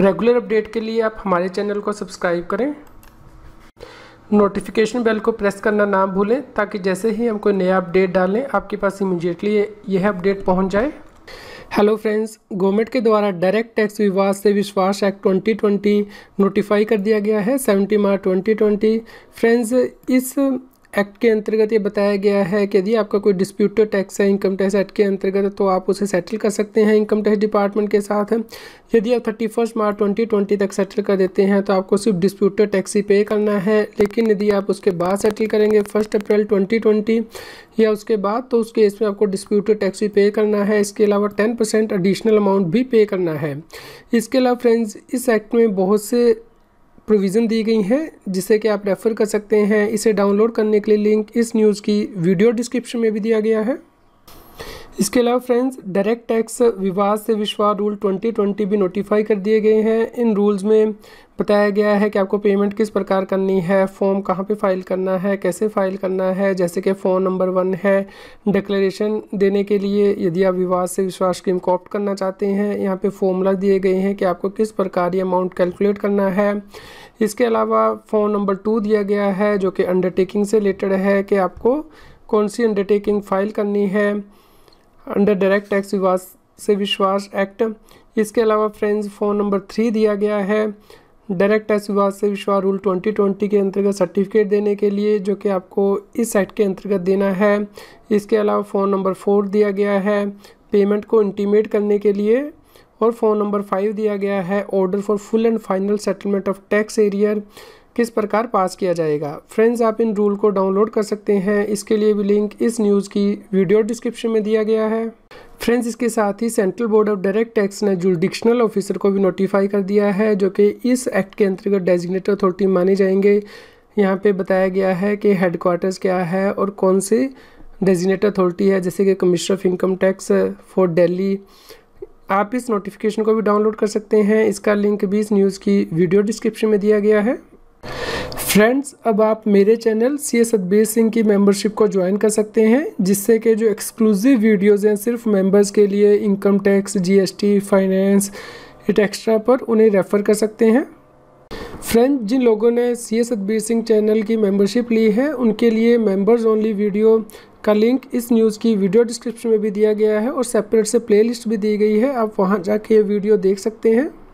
regular update के लिए आप हमारे चैनल को सब्सक्राइब करें नोटिफिकेशन बेल को प्रेस करना ना भूलें ताकि जैसे ही हम कोई नया अपडेट डालें आपके पास इमीडिएटली यह अपडेट पहुंच जाए हेलो फ्रेंड्स गवर्नमेंट के द्वारा डायरेक्ट टैक्स विवाद से विश्वास एक्ट 2020 नोटिफाई कर दिया गया है 70 मार्च 2020 फ्रेंड्स इस एक्ट के अंतर्गत ये बताया गया है कि यदि आपका कोई डिस्प्यूटेड टैक्स है इनकम टैक्स एक्ट के अंतर्गत तो आप उसे सेटल कर सकते हैं इनकम टैक्स डिपार्टमेंट के साथ यदि आप thirty first March twenty twenty तक सेटल कर देते हैं तो आपको सिर्फ डिस्प्यूटेड टैक्स ही पे करना है लेकिन यदि आप उसके बाद सेटल करेंगे फर्स्ट अप्रैल ट्वेंटी ट्वेंटी या उसके बाद तो उस केस में आपको डिस्प्यूटेड टैक्स भी पे करना है इसके अलावा टेन परसेंट एडिशनल अमाउंट भी पे करना है इसके अलावा फ्रेंड्स इस एक्ट में बहुत से प्रोविज़न दी गई हैं जिसे कि आप रेफ़र कर सकते हैं इसे डाउनलोड करने के लिए लिंक इस न्यूज़ की वीडियो डिस्क्रिप्शन में भी दिया गया है इसके अलावा फ्रेंड्स डायरेक्ट टैक्स विवाद से विश्वास रूल 2020 भी नोटिफाई कर दिए गए हैं इन रूल्स में बताया गया है कि आपको पेमेंट किस प्रकार करनी है फॉर्म कहाँ पे फाइल करना है कैसे फाइल करना है जैसे कि फ़ोन नंबर वन है डिक्लेरेशन देने के लिए यदि आप विवाद से विश्वास स्कीम को ऑप्ट करना चाहते हैं यहाँ पे फॉर्मूला दिए गए हैं कि आपको किस प्रकार ये अमाउंट कैलकुलेट करना है इसके अलावा फ़ोन नंबर टू दिया गया है जो कि अंडरटेकिंग से रिलेटेड है कि आपको कौन सी अंडरटेकिंग फ़ाइल करनी है अंडर डायरेक्ट टैक्स विवाद से विश्वास एक्ट इसके अलावा फ्रेंड्स फ़ोन नंबर थ्री दिया गया है डायरेक्ट टैक्स विवाद से विश्वास रूल 2020 के अंतर्गत सर्टिफिकेट देने के लिए जो कि आपको इस एक्ट के अंतर्गत देना है इसके अलावा फ़ोन नंबर फोर दिया गया है पेमेंट को इंटीमेट करने के लिए और फ़ोन नंबर फाइव दिया गया है order for full and final settlement of tax arrear किस प्रकार पास किया जाएगा फ्रेंड्स आप इन रूल को डाउनलोड कर सकते हैं इसके लिए भी लिंक इस न्यूज़ की वीडियो डिस्क्रिप्शन में दिया गया है फ्रेंड्स इसके साथ ही central board of direct tax ने जुडिक्शनल ऑफिसर को भी नोटिफाई कर दिया है जो कि इस एक्ट के अंतर्गत डेजिग्नेट अथॉरिटी माने जाएंगे यहाँ पे बताया गया है कि हेडक्वार्टर्स क्या है और कौन सी डेजिग्नेट अथॉरिटी है जैसे कि commissioner of income tax for Delhi आप इस नोटिफिकेशन को भी डाउनलोड कर सकते हैं इसका लिंक भी इस न्यूज़ की वीडियो डिस्क्रिप्शन में दिया गया है फ्रेंड्स अब आप मेरे channel C S Satbir Singh की मेंबरशिप को ज्वाइन कर सकते हैं जिससे कि जो एक्सक्लूसिव वीडियोस हैं सिर्फ मेंबर्स के लिए income tax GST finance it extra पर उन्हें रेफ़र कर सकते हैं फ्रेंड्स जिन लोगों ने C S Satbir Singh channel की मेंबरशिप ली है उनके लिए मेम्बर्स ओनली वीडियो का लिंक इस न्यूज़ की वीडियो डिस्क्रिप्शन में भी दिया गया है और सेपरेट से प्लेलिस्ट भी दी गई है आप वहाँ जाके ये वीडियो देख सकते हैं